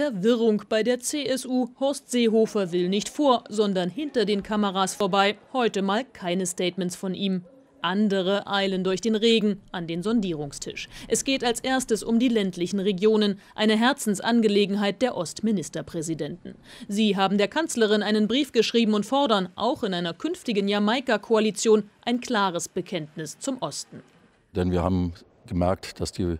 Verwirrung bei der CSU. Horst Seehofer will nicht vor, sondern hinter den Kameras vorbei. Heute mal keine Statements von ihm. Andere eilen durch den Regen an den Sondierungstisch. Es geht als erstes um die ländlichen Regionen, eine Herzensangelegenheit der Ostministerpräsidenten. Sie haben der Kanzlerin einen Brief geschrieben und fordern, auch in einer künftigen Jamaika-Koalition, ein klares Bekenntnis zum Osten. Denn wir haben gemerkt, dass die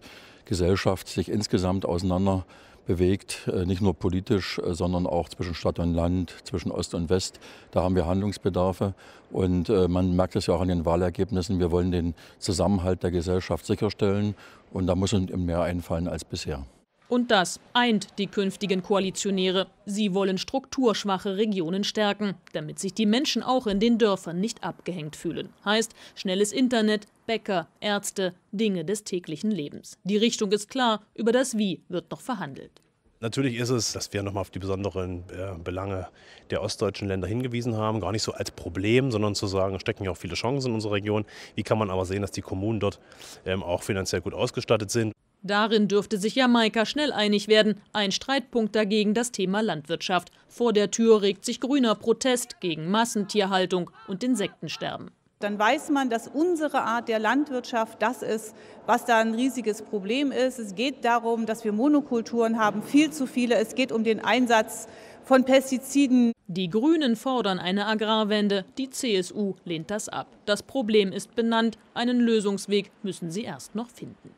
Gesellschaft sich insgesamt auseinander bewegt, äh, nicht nur politisch, äh, sondern auch zwischen Stadt und Land, zwischen Ost und West. Da haben wir Handlungsbedarfe und äh, man merkt es ja auch an den Wahlergebnissen. Wir wollen den Zusammenhalt der Gesellschaft sicherstellen und da muss uns mehr einfallen als bisher. Und das eint die künftigen Koalitionäre. Sie wollen strukturschwache Regionen stärken, damit sich die Menschen auch in den Dörfern nicht abgehängt fühlen. Heißt schnelles Internet, Bäcker, Ärzte, Dinge des täglichen Lebens. Die Richtung ist klar, über das Wie wird noch verhandelt. Natürlich ist es, dass wir nochmal auf die besonderen Belange der ostdeutschen Länder hingewiesen haben, gar nicht so als Problem, sondern zu sagen, stecken ja auch viele Chancen in unserer Region. Wie kann man aber sehen, dass die Kommunen dort ähm, auch finanziell gut ausgestattet sind? Darin dürfte sich Jamaika schnell einig werden. Ein Streitpunkt dagegen das Thema Landwirtschaft. Vor der Tür regt sich grüner Protest gegen Massentierhaltung und Insektensterben dann weiß man, dass unsere Art der Landwirtschaft das ist, was da ein riesiges Problem ist. Es geht darum, dass wir Monokulturen haben, viel zu viele. Es geht um den Einsatz von Pestiziden. Die Grünen fordern eine Agrarwende, die CSU lehnt das ab. Das Problem ist benannt, einen Lösungsweg müssen sie erst noch finden.